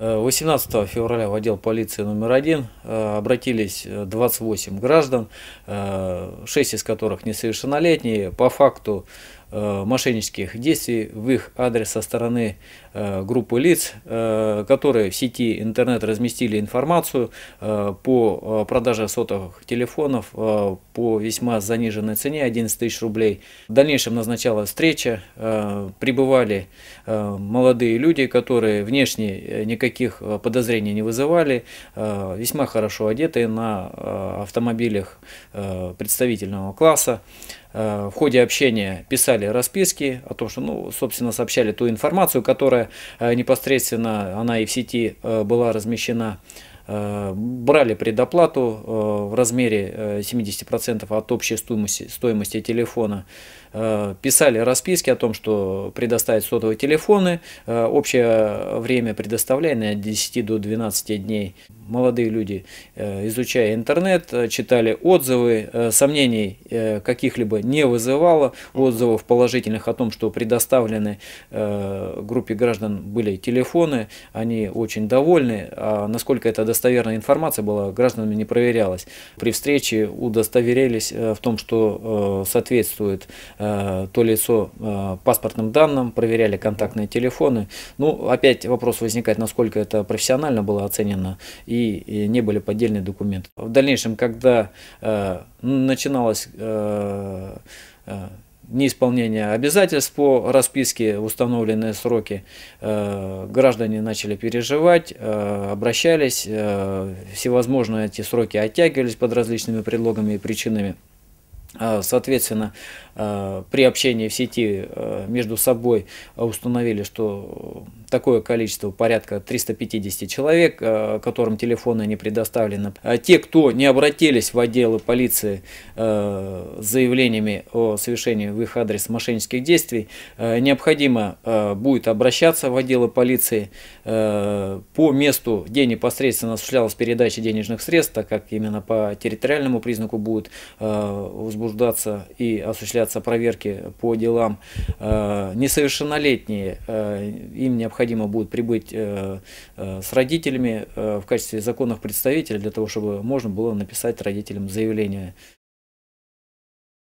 18 февраля в отдел полиции номер один э, обратились 28 э, граждан, 6 э, из которых несовершеннолетние. По факту Э, мошеннических действий в их адрес со стороны э, группы лиц, э, которые в сети интернет разместили информацию по продаже сотовых телефонов по весьма заниженной цене 11 тысяч рублей. В дальнейшем назначалась встреча, прибывали молодые люди, которые внешне никаких подозрений не вызывали, весьма хорошо одетые на автомобилях представительного класса. Э, в ходе общения писали расписки о том, что, ну, собственно, сообщали ту информацию, которая э, непосредственно, она и в сети э, была размещена брали предоплату в размере 70% от общей стоимости, стоимости телефона. Э, писали расписки о том, что предоставить сотовые телефоны, э, общее время предоставления от 10 до 12 дней. Молодые люди, э, изучая интернет, читали отзывы, сомнений каких-либо не вызывало, отзывов положительных о том, что предоставлены группе граждан были телефоны, они очень довольны, а насколько это достоверная информация была, гражданами не проверялось. При встрече удостоверились в том, что соответствует Э, то лицо э, паспортным данным, проверяли контактные телефоны. Ну, опять вопрос возникает, насколько это профессионально было оценено и, не были поддельные документы. В дальнейшем, когда э, начиналось э, неисполнение обязательств по расписке в установленные сроки. Граждане начали переживать, обращались, всевозможные эти сроки оттягивались под различными предлогами и причинами. А, соответственно, а, при общении в сети а, между собой установили, что такое количество, порядка 350 человек, э, которым телефоны не предоставлены. А те, кто не обратились в отделы полиции э, с заявлениями о совершении в их адрес мошеннических действий, э, необходимо будет обращаться в отделы полиции по месту, где непосредственно осуществлялась передача денежных средств, так как именно по территориальному признаку будут возбуждаться и осуществляться проверки по делам. Несовершеннолетние им необходимо необходимо будет прибыть э, э, с родителями э, в качестве законных представителей, для того, чтобы можно было написать родителям заявление.